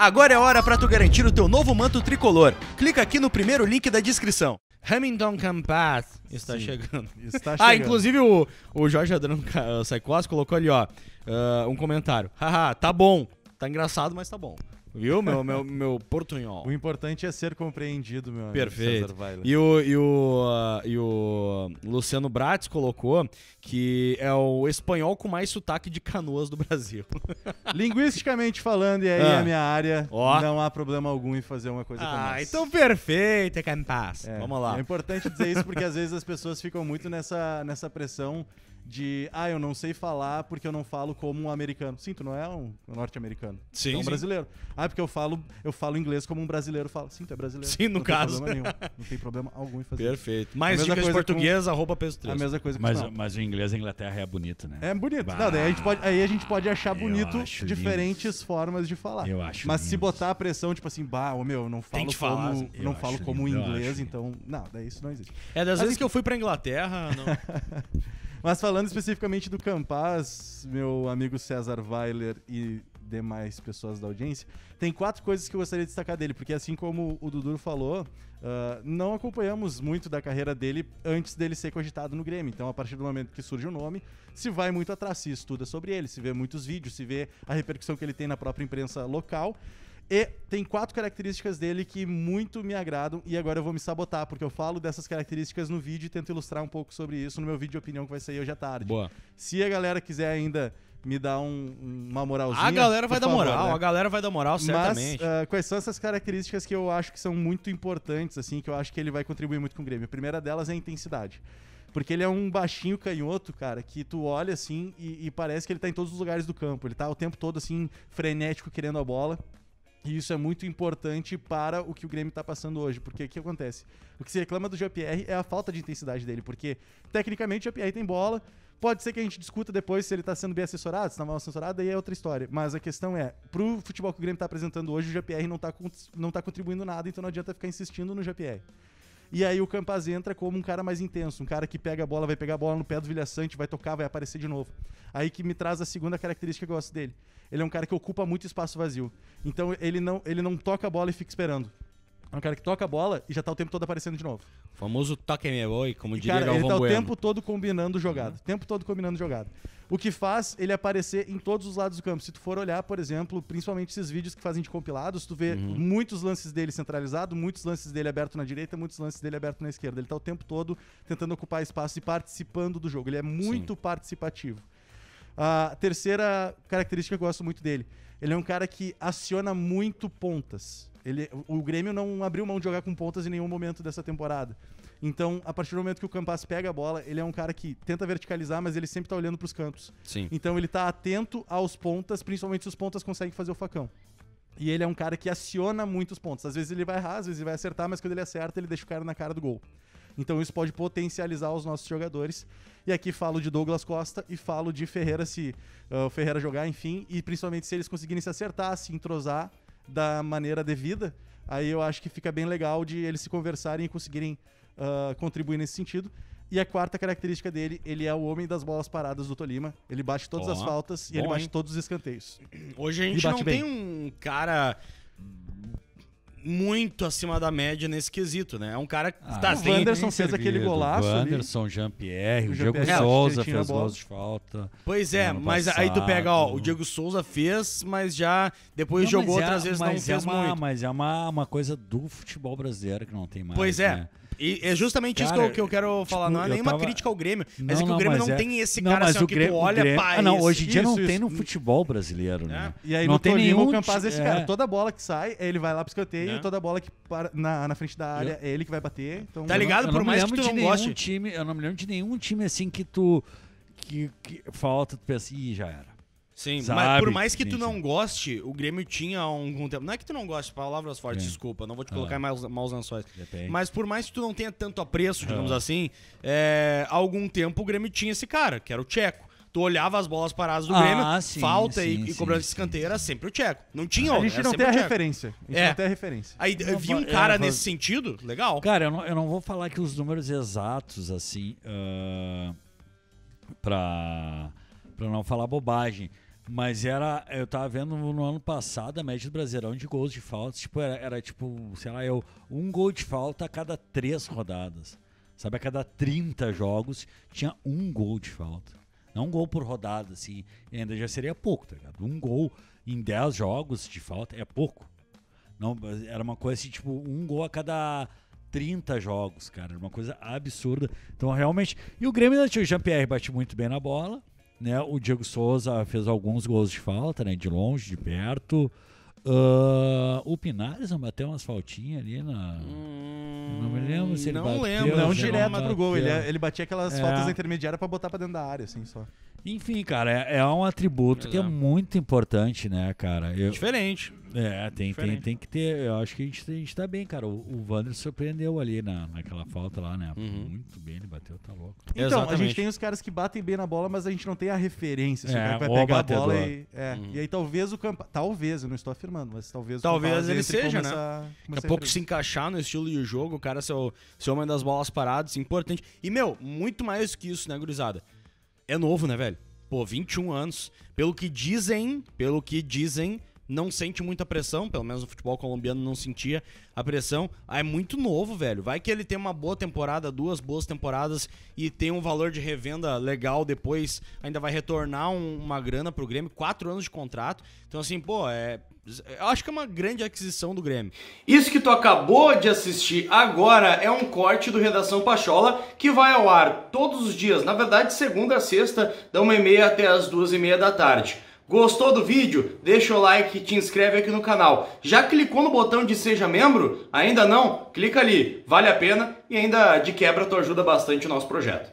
Agora é hora para tu garantir o teu novo manto tricolor. Clica aqui no primeiro link da descrição. Hamilton Campas está Sim. chegando. Está ah, chegando. Ah, inclusive o, o Jorge Adriano Saicos colocou ali, ó, uh, um comentário. Haha, tá bom. Tá engraçado, mas tá bom. Viu, meu, meu, meu portunhol? O importante é ser compreendido, meu Perfeito. amigo. Perfeito. E o, e, o, uh, e o Luciano Bratis colocou que é o espanhol com mais sotaque de canoas do Brasil. Linguisticamente falando, e aí ah. é a minha área, oh. não há problema algum em fazer uma coisa ah, como essa. Ah, então perfeito, é Campas. É, Vamos lá. É importante dizer isso porque às vezes as pessoas ficam muito nessa, nessa pressão de ah, eu não sei falar porque eu não falo como um americano. Sim, tu não é um norte-americano. Sim. é um sim. brasileiro. Ah, é porque eu falo, eu falo inglês como um brasileiro fala. Sim, tu é brasileiro. Sim, no não caso. Não tem problema nenhum. Não tem problema algum em fazer. Perfeito. Mais dicas em português, com... arroba peso 3. A mesma coisa mas, que mas, o inglês na Inglaterra é bonito, né? É bonito. Bah. Não, daí a gente pode, aí a gente pode achar bonito diferentes lindo. formas de falar. Eu acho. Mas lindo. se botar a pressão, tipo assim, bah, ô meu, não falo falar, como, não falo lindo, como inglês, então. Não, daí isso não existe. É das mas vezes que eu fui pra Inglaterra. Não... Mas falando especificamente do Campaz, meu amigo César Weiler e demais pessoas da audiência, tem quatro coisas que eu gostaria de destacar dele, porque assim como o Dudu falou, uh, não acompanhamos muito da carreira dele antes dele ser cogitado no Grêmio. Então, a partir do momento que surge o nome, se vai muito atrás, se estuda sobre ele, se vê muitos vídeos, se vê a repercussão que ele tem na própria imprensa local. E tem quatro características dele que muito me agradam e agora eu vou me sabotar, porque eu falo dessas características no vídeo e tento ilustrar um pouco sobre isso no meu vídeo de opinião que vai sair hoje à tarde. Boa. Se a galera quiser ainda me dar um, uma moralzinha. A galera vai dar moral, né? a galera vai dar moral, certamente. Mas, uh, quais são essas características que eu acho que são muito importantes, assim, que eu acho que ele vai contribuir muito com o Grêmio? A primeira delas é a intensidade. Porque ele é um baixinho canhoto, cara, que tu olha assim e, e parece que ele tá em todos os lugares do campo. Ele tá o tempo todo assim, frenético, querendo a bola. E isso é muito importante para o que o Grêmio está passando hoje, porque o que acontece? O que se reclama do GPR é a falta de intensidade dele, porque tecnicamente o GPR tem bola, pode ser que a gente discuta depois se ele está sendo bem assessorado, se está é mal assessorado, aí é outra história. Mas a questão é, para o futebol que o Grêmio está apresentando hoje, o GPR não está não tá contribuindo nada, então não adianta ficar insistindo no GPR. E aí o Campaz entra como um cara mais intenso, um cara que pega a bola, vai pegar a bola no pé do Vilhaçante, vai tocar, vai aparecer de novo. Aí que me traz a segunda característica que eu gosto dele. Ele é um cara que ocupa muito espaço vazio. Então ele não, ele não toca a bola e fica esperando. É um cara que toca a bola e já tá o tempo todo aparecendo de novo. O famoso toque me boy, como e diria cara, Galvão ele tá o tempo todo combinando jogada. O uhum. tempo todo combinando jogada. O que faz ele aparecer em todos os lados do campo. Se tu for olhar, por exemplo, principalmente esses vídeos que fazem de compilados, tu vê uhum. muitos lances dele centralizado, muitos lances dele aberto na direita, muitos lances dele aberto na esquerda. Ele está o tempo todo tentando ocupar espaço e participando do jogo. Ele é muito Sim. participativo. A terceira característica que eu gosto muito dele, ele é um cara que aciona muito pontas. Ele, o Grêmio não abriu mão de jogar com pontas em nenhum momento dessa temporada. Então, a partir do momento que o Campas pega a bola, ele é um cara que tenta verticalizar, mas ele sempre tá olhando para os cantos. Sim. Então, ele tá atento aos pontas, principalmente se os pontas conseguem fazer o facão. E ele é um cara que aciona muitos pontos. Às vezes ele vai errar, às vezes ele vai acertar, mas quando ele acerta, ele deixa o cara na cara do gol. Então isso pode potencializar os nossos jogadores. E aqui falo de Douglas Costa e falo de Ferreira se uh, Ferreira jogar, enfim, e principalmente se eles conseguirem se acertar, se entrosar da maneira devida, aí eu acho que fica bem legal de eles se conversarem e conseguirem uh, contribuir nesse sentido. E a quarta característica dele, ele é o homem das bolas paradas do Tolima. Ele bate todas oh, as faltas e bom, ele bate hein? todos os escanteios. Hoje a gente não bem. tem um cara muito acima da média nesse quesito, né? É um cara que ah, tá assim. O Anderson fez aquele golaço. O Anderson, Jean-Pierre, o, Jean Diego é, Souza fez gols de falta. Pois é, mas passado. aí tu pega, ó, o Diego Souza fez, mas já depois não, jogou é, outras vezes não é fez uma, muito. Mas é uma, uma coisa do futebol brasileiro que não tem mais. Pois é. Né? E é justamente cara, isso que eu, que eu quero tipo, falar. não é nenhuma tava... crítica ao Grêmio, mas é que o Grêmio não, é... tem esse cara assim, o que Grêmio, tu olha, Grêmio... pai. Ah, não, hoje em dia isso, não isso. tem no futebol brasileiro, né? é. né? E aí não no tem nenhum... Campaz é esse cara. É. Toda bola que sai, ele vai lá pro escanteio, né? toda bola que na, frente da área, é, é ele que vai bater. Então tá ligado? Por mais que tu não goste. Time, eu não me lembro de nenhum time assim que tu... Que, que falta, tu pensa, ih, já era. Sim, sabe? mas por mais que sim, tu não sim. goste, o Grêmio tinha algum tempo. Não é que tu não goste, palavras fortes, é. desculpa, não vou te colocar ah, maus, maus lençóis. Depende. Mas por mais que tu não tenha tanto apreço, digamos ah. assim, é, algum tempo o Grêmio tinha esse cara, que era o Tcheco. Tu olhava as bolas paradas do ah, Grêmio, sim, falta sim, e, e cobrança de escanteio era sempre o Tcheco. Não tinha A gente não tem a referência. A gente é. não tem a referência. Aí eu vi um cara eu, é, nesse sentido, legal. Cara, eu não, eu não vou falar aqui os números exatos, assim, uh, pra, pra não falar bobagem. Mas era, eu tava vendo no ano passado a média do Brasileirão de gols de falta, tipo, era, era tipo, sei lá, eu, um gol de falta a cada três rodadas. Sabe, a cada 30 jogos tinha um gol de falta. Não um gol por rodada, assim, ainda já seria pouco, tá ligado? Um gol em 10 jogos de falta é pouco. Não, era uma coisa assim, tipo, um gol a cada 30 jogos, cara. Era uma coisa absurda. Então, realmente. E o Grêmio, né, o Jean-Pierre bate muito bem na bola. Né? O Diego Souza fez alguns gols de falta, né? de longe, de perto. Uh, o Pinares não bateu umas faltinhas ali na. Hum, não me lembro se ele hum, não bateu. Lembro, não lembro, não direto pro gol. Ele, é- ele batia aquelas é. faltas intermediárias pra botar pra dentro da área, assim só. Enfim, cara, é, é um atributo Exato. que é muito importante, né, cara? Eu, Diferente. É, tem, Diferente. tem, tem que ter. Eu acho que a gente, a gente tá bem, cara. O, o Wander surpreendeu ali na, naquela falta lá, né? Uhum. Muito bem, ele bateu, tá louco. Então, Exatamente. a gente tem os caras que batem bem na bola, mas a gente não tem a referência. Se é, o vai pegar batedor. a bola e. É, uhum. E aí talvez o campo. Talvez, eu não estou afirmando, mas talvez Talvez ele seja, né? A, Daqui a pouco se encaixar no estilo de jogo, o cara ser o homem das bolas paradas, importante. E, meu, muito mais que isso, né, gurizada? é novo, né, velho? Pô, 21 anos. Pelo que dizem, pelo que dizem, não sente muita pressão, pelo menos o futebol colombiano não sentia a pressão. Ah, é muito novo, velho. Vai que ele tem uma boa temporada, duas boas temporadas e tem um valor de revenda legal depois, ainda vai retornar um, uma grana pro Grêmio, quatro anos de contrato. Então, assim, pô, é. Eu acho que é uma grande aquisição do Grêmio. Isso que tu acabou de assistir agora é um corte do Redação Pachola que vai ao ar todos os dias, na verdade, segunda a sexta, da uma e meia até as duas e meia da tarde. Gostou do vídeo? Deixa o like e te inscreve aqui no canal. Já clicou no botão de seja membro? Ainda não? Clica ali, vale a pena e ainda de quebra tu ajuda bastante o nosso projeto.